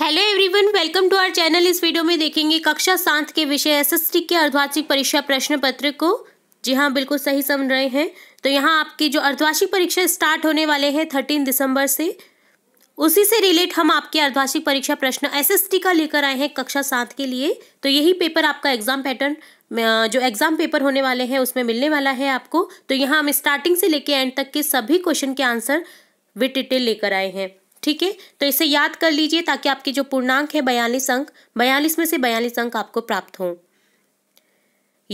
hello everyone welcome to our channel इस video में देखेंगे कक्षा सात के विषय एसएसटी के अर्धवार्षिक परीक्षा प्रश्न पत्र को जी हाँ बिल्कुल सही समझ रहे हैं तो यहाँ आपकी जो अर्धवार्षिक परीक्षा स्टार्ट होने वाले हैं थर्टीन दिसंबर से उसी से रिलेट हम आपके अर्धवार्षिक परीक्षा प्रश्न टी का लेकर आए हैं कक्षा सात के लिए तो यही पेपर आपका एग्जाम पैटर्न जो एग्जाम पेपर होने वाले हैं उसमें मिलने वाला है आपको तो यहाँ हम स्टार्टिंग से लेके एंड तक के सभी क्वेश्चन के आंसर विथ डिटेल लेकर आए हैं ठीक है तो इसे याद कर लीजिए ताकि आपके जो पूर्णांक है बयालीस अंक बयालीस में से बयालीस अंक आपको प्राप्त हों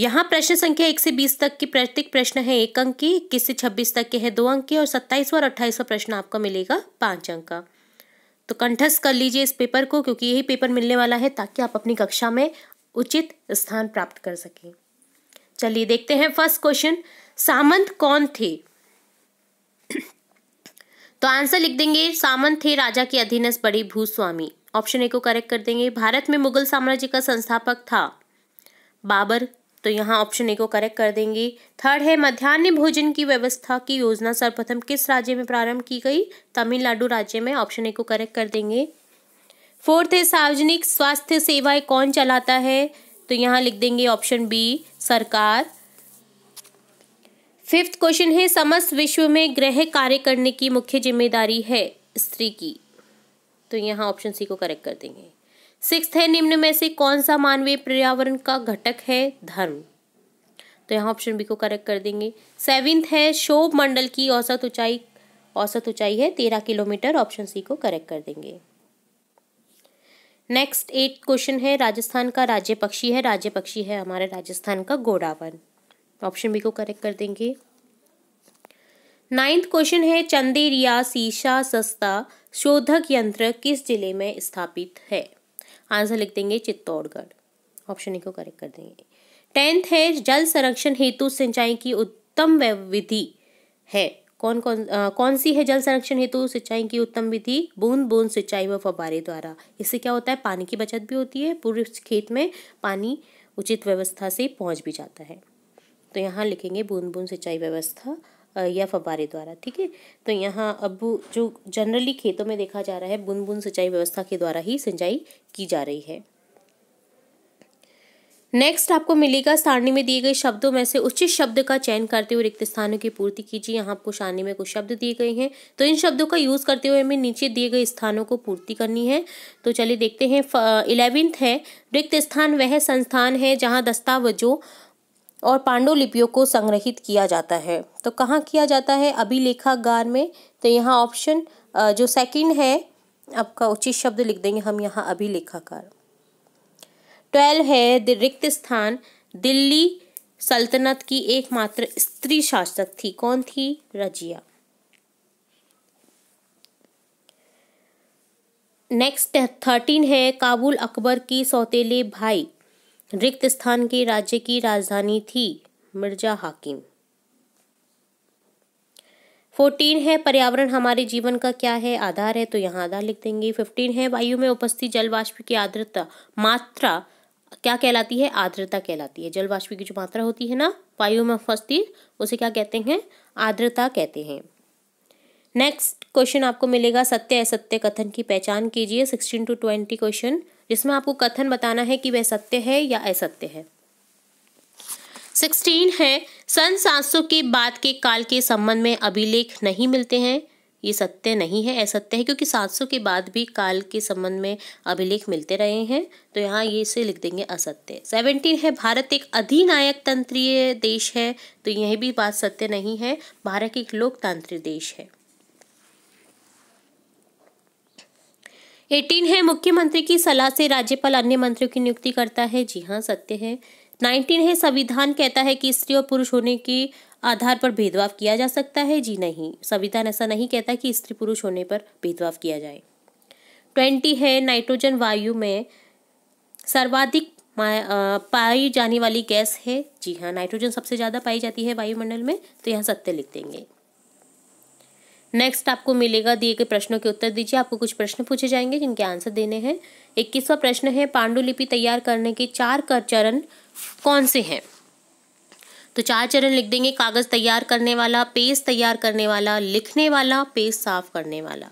यहाँ प्रश्न संख्या एक से बीस तक की प्रत्येक प्रश्न है एक अंक की इक्कीस से छब्बीस तक के हैं दो अंक के और सत्ताईसवा और अट्ठाईसवा प्रश्न आपका मिलेगा पाँच अंक का तो कंठस्थ कर लीजिए इस पेपर को क्योंकि यही पेपर मिलने वाला है ताकि आप अपनी कक्षा में उचित स्थान प्राप्त कर सकें चलिए देखते हैं फर्स्ट क्वेश्चन सामंत कौन थे तो आंसर लिख देंगे सामंत थे राजा के अधीनस्थ बड़े भूस्वामी ऑप्शन ए को करेक्ट कर देंगे भारत में मुगल साम्राज्य का संस्थापक था बाबर तो यहाँ ऑप्शन ए को करेक्ट कर देंगे थर्ड है मध्यान्ह भोजन की व्यवस्था की योजना सर्वप्रथम किस राज्य में प्रारंभ की गई तमिलनाडु राज्य में ऑप्शन ए को करेक्ट कर देंगे फोर्थ है सार्वजनिक स्वास्थ्य सेवाएं कौन चलाता है तो यहाँ लिख देंगे ऑप्शन बी सरकार फिफ्थ क्वेश्चन है समस्त विश्व में ग्रह कार्य करने की मुख्य जिम्मेदारी है स्त्री की तो यहाँ ऑप्शन सी को करेक्ट कर देंगे सिक्स है निम्न में से कौन सा मानवीय पर्यावरण का घटक है धर्म तो यहाँ ऑप्शन बी को करेक्ट कर देंगे सेवेंथ है शोभ मंडल की औसत ऊंचाई औसत ऊंचाई है तेरह किलोमीटर ऑप्शन सी को करेक्ट कर देंगे नेक्स्ट एट क्वेश्चन है राजस्थान का राज्य पक्षी है राज्य पक्षी है हमारे राजस्थान का गोडावन तो ऑप्शन बी को करेक्ट कर देंगे नाइन्थ क्वेश्चन है चंदेरिया या शीशा सस्ता शोधक यंत्र किस जिले में स्थापित है आंसर लिख देंगे चित्तौड़गढ़ ऑप्शन ए को करेक्ट कर देंगे टेंथ है जल संरक्षण हेतु सिंचाई की उत्तम विधि है कौन कौन आ, कौन सी है जल संरक्षण हेतु सिंचाई की उत्तम विधि बूंद बूंद सिंचाई व फबारे द्वारा इससे क्या होता है पानी की बचत भी होती है पूरे खेत में पानी उचित व्यवस्था से पहुंच भी जाता है तो यहाँ लिखेंगे बूंद बूंद सिंचाई व्यवस्था या फवारे द्वारा ठीक है तो यहाँ अब जो जनरली खेतों में देखा जा रहा है बूंद बूंद सिंचाई व्यवस्था के द्वारा ही सिंचाई की जा रही है नेक्स्ट आपको मिलेगा सारणी में दिए गए शब्दों में से उचित शब्द का चयन करते हुए रिक्त स्थानों की पूर्ति कीजिए यहाँ आपको सारणी में कुछ शब्द दिए गए हैं तो इन शब्दों का यूज़ करते हुए हमें नीचे दिए गए स्थानों को पूर्ति करनी है तो चलिए देखते हैं इलेवेंथ है रिक्त स्थान वह संस्थान है जहाँ दस्तावेजों और पांडुलिपियों को संग्रहित किया जाता है तो कहाँ किया जाता है अभिलेखागार में तो यहाँ ऑप्शन जो सेकंड है आपका उचित शब्द लिख देंगे हम यहाँ अभिलेखाकार ट्वेल्व है रिक्त स्थान दिल्ली सल्तनत की एकमात्र स्त्री शासक थी कौन थी रजिया नेक्स्ट थर्टीन है काबुल अकबर की सौतेले भाई रिक्त स्थान के राज्य की राजधानी थी मिर्जा हाकिम फोर्टीन है पर्यावरण हमारे जीवन का क्या है आधार है तो यहाँ आधार लिख देंगे फिफ्टीन है वायु में उपस्थित जलवाष्प की आर्द्रता मात्रा क्या कहलाती है आर्द्रता कहलाती है जल की जो मात्रा होती है ना वायु में उपस्थित उसे क्या कहते हैं आर्द्रता कहते हैं नेक्स्ट क्वेश्चन आपको मिलेगा सत्य असत्य कथन की पहचान कीजिए सिक्सटीन टू ट्वेंटी क्वेश्चन जिसमें आपको कथन बताना है कि वह सत्य है या असत्य है सिक्सटीन है सन सात सौ के बाद के काल के संबंध में अभिलेख नहीं मिलते हैं ये सत्य नहीं है असत्य है क्योंकि सात सौ के बाद भी काल के संबंध में अभिलेख मिलते रहे हैं तो यहाँ ये इसे लिख देंगे असत्य सेवनटीन है भारत एक अधिनायक तंत्रीय देश है तो यह भी बात सत्य नहीं है भारत एक लोकतांत्रिक देश है एटीन है मुख्यमंत्री की सलाह से राज्यपाल अन्य मंत्रियों की नियुक्ति करता है जी हाँ सत्य है नाइनटीन है संविधान कहता है कि स्त्री और पुरुष होने के आधार पर भेदभाव किया जा सकता है जी नहीं संविधान ऐसा नहीं कहता कि स्त्री पुरुष होने पर भेदभाव किया जाए ट्वेंटी है नाइट्रोजन वायु में सर्वाधिक पाई जाने वाली गैस है जी हाँ नाइट्रोजन सबसे ज़्यादा पाई जाती है वायुमंडल में तो यहाँ सत्य लिख देंगे नेक्स्ट आपको मिलेगा दिए गए प्रश्नों के उत्तर दीजिए आपको कुछ प्रश्न पूछे जाएंगे जिनके आंसर देने हैं इक्कीसवा प्रश्न है पांडुलिपि तैयार करने के चार कर चरण कौन से हैं तो चार चरण लिख देंगे कागज़ तैयार करने वाला पेज तैयार करने वाला लिखने वाला पेज साफ करने वाला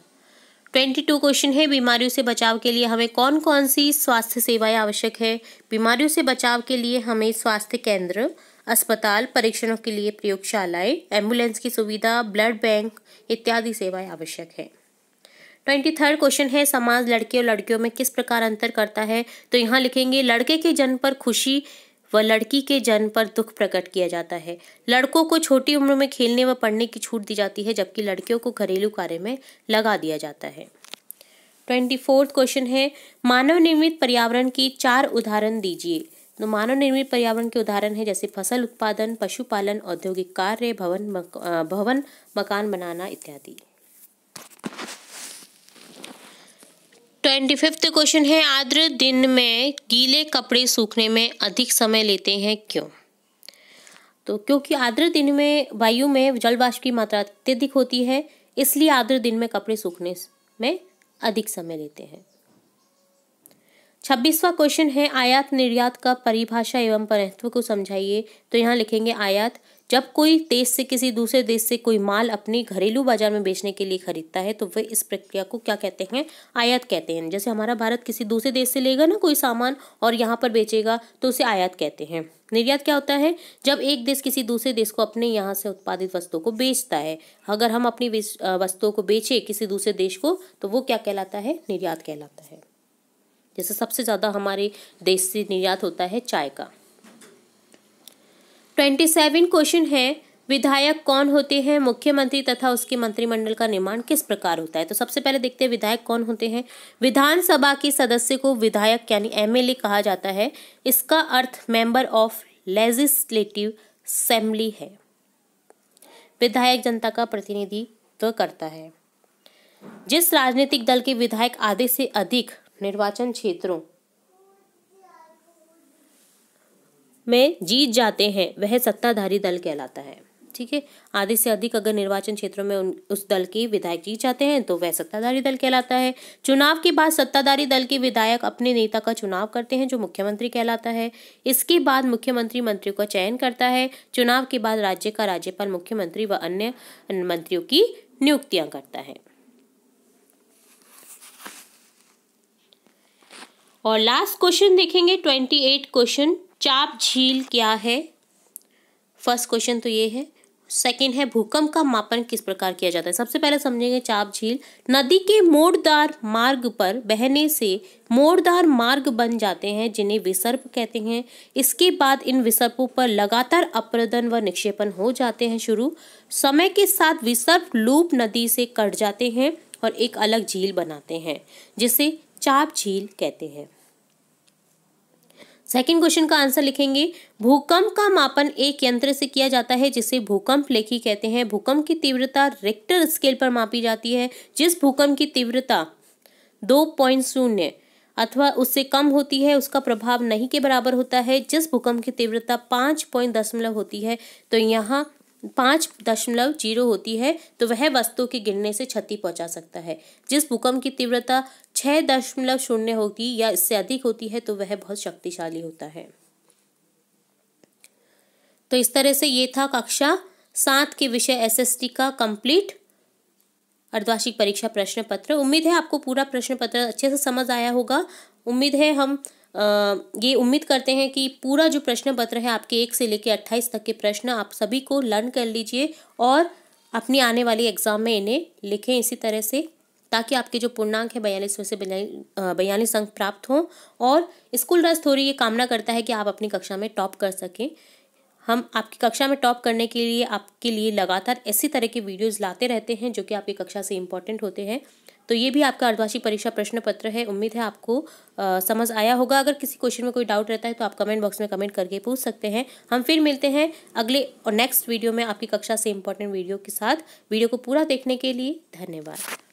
ट्वेंटी टू क्वेश्चन है बीमारियों से बचाव के लिए हमें कौन कौन सी स्वास्थ्य सेवाएं आवश्यक है बीमारियों से बचाव के लिए हमें स्वास्थ्य केंद्र अस्पताल परीक्षणों के लिए प्रयोगशालाएं एम्बुलेंस की सुविधा ब्लड बैंक इत्यादि सेवाएं आवश्यक है ट्वेंटी थर्ड क्वेश्चन है समाज लड़के और लड़कियों में किस प्रकार अंतर करता है तो यहाँ लिखेंगे लड़के के जन्म पर खुशी व लड़की के जन्म पर दुख प्रकट किया जाता है लड़कों को छोटी उम्र में खेलने व पढ़ने की छूट दी जाती है जबकि लड़कियों को घरेलू कार्य में लगा दिया जाता है ट्वेंटी फोर्थ क्वेश्चन है मानव निर्मित पर्यावरण की चार उदाहरण दीजिए मानव निर्मित पर्यावरण के उदाहरण है जैसे फसल उत्पादन पशुपालन औद्योगिक कार्य भवन मक, भवन मकान बनाना इत्यादि ट्वेंटी फिफ्थ क्वेश्चन है आर्द्र दिन में गीले कपड़े सूखने में अधिक समय लेते हैं क्यों तो क्योंकि आर्द्र दिन में वायु में जल वाष्प की मात्रा अत्यधिक होती है इसलिए आर्द्र दिन में कपड़े सूखने में अधिक समय लेते हैं छब्बीसवा क्वेश्चन है आयात निर्यात का परिभाषा एवं महत्व को समझाइए तो यहाँ लिखेंगे आयात जब कोई देश से किसी दूसरे देश से कोई माल अपने घरेलू बाजार में बेचने के लिए खरीदता है तो वह इस प्रक्रिया को क्या कहते हैं आयात कहते हैं जैसे हमारा भारत किसी दूसरे देश से लेगा ना कोई सामान और यहाँ पर बेचेगा तो उसे आयात कहते हैं निर्यात क्या होता है जब एक देश किसी दूसरे देश को अपने यहाँ से उत्पादित वस्तुओं को बेचता है अगर हम अपनी वस्तुओं को बेचे किसी दूसरे देश को तो वो क्या कहलाता है निर्यात कहलाता है जैसे सबसे ज़्यादा हमारे देश से निर्यात होता है चाय का ट्वेंटी सेवन क्वेश्चन है विधायक कौन होते हैं मुख्यमंत्री तथा उसके मंत्रिमंडल का निर्माण किस प्रकार होता है तो सबसे पहले देखते हैं विधायक कौन होते हैं विधानसभा के सदस्य को विधायक यानी एमएलए कहा जाता है इसका अर्थ मेंबर ऑफ लेजिस्लेटिव असेंबली है विधायक जनता का प्रतिनिधित्व करता है जिस राजनीतिक दल के विधायक आधे से अधिक निर्वाचन क्षेत्रों में जीत जाते हैं वह सत्ताधारी दल कहलाता है ठीक है आधे से अधिक अगर निर्वाचन क्षेत्रों में उन, उस दल के विधायक जीत जाते हैं तो वह सत्ताधारी दल कहलाता है चुनाव के बाद सत्ताधारी दल के विधायक अपने नेता का चुनाव करते हैं जो मुख्यमंत्री कहलाता है इसके बाद मुख्यमंत्री मंत्रियों का चयन करता है चुनाव के बाद राज्य का राज्यपाल मुख्यमंत्री व अन्य मंत्रियों की नियुक्तियां करता है और लास्ट क्वेश्चन देखेंगे ट्वेंटी एट क्वेश्चन चाप झील क्या है फर्स्ट क्वेश्चन तो ये है सेकेंड है भूकंप का मापन किस प्रकार किया जाता है सबसे पहले समझेंगे चाप झील नदी के मोड़दार मार्ग पर बहने से मोड़दार मार्ग बन जाते हैं जिन्हें विसर्प कहते हैं इसके बाद इन विसर्पों पर लगातार अप्रदन व निक्षेपण हो जाते हैं शुरू समय के साथ विसर्प लूप नदी से कट जाते हैं और एक अलग झील बनाते हैं जिसे चाप झील कहते हैं सेकेंड क्वेश्चन का आंसर लिखेंगे भूकंप का मापन एक यंत्र से किया जाता है जिसे भूकंप लेखी कहते हैं भूकंप की तीव्रता रिक्टर स्केल पर मापी जाती है जिस भूकंप की तीव्रता दो पॉइंट शून्य अथवा उससे कम होती है उसका प्रभाव नहीं के बराबर होता है जिस भूकंप की तीव्रता पाँच पॉइंट दशमलव होती है तो यहाँ पाँच दशमलव जीरो होती है तो वह वस्तु के गिरने से क्षति पहुंचा सकता है जिस भूकंप की तीव्रता छः दशमलव शून्य होगी या इससे अधिक होती है तो वह बहुत शक्तिशाली होता है तो इस तरह से ये था कक्षा सात के विषय एसएसटी का कंप्लीट अर्धवार्षिक परीक्षा प्रश्न पत्र उम्मीद है आपको पूरा प्रश्न पत्र अच्छे से समझ आया होगा उम्मीद है हम ये उम्मीद करते हैं कि पूरा जो प्रश्न पत्र है आपके एक से लेकर अट्ठाईस तक के प्रश्न आप सभी को लर्न कर लीजिए और अपनी आने वाली एग्ज़ाम में इन्हें लिखें इसी तरह से ताकि आपके जो पूर्णांक है बयालीस में से बयालीस अंक प्राप्त हों और स्कूल रस थोड़ी ये कामना करता है कि आप अपनी कक्षा में टॉप कर सकें हम आपकी कक्षा में टॉप करने के लिए आपके लिए लगातार ऐसी तरह के वीडियोस लाते रहते हैं जो कि आपकी कक्षा से इम्पॉर्टेंट होते हैं तो ये भी आपका अर्धवार्षिक परीक्षा प्रश्न पत्र है उम्मीद है आपको आ, समझ आया होगा अगर किसी क्वेश्चन में कोई डाउट रहता है तो आप कमेंट बॉक्स में कमेंट करके पूछ सकते हैं हम फिर मिलते हैं अगले और नेक्स्ट वीडियो में आपकी कक्षा से इम्पॉर्टेंट वीडियो के साथ वीडियो को पूरा देखने के लिए धन्यवाद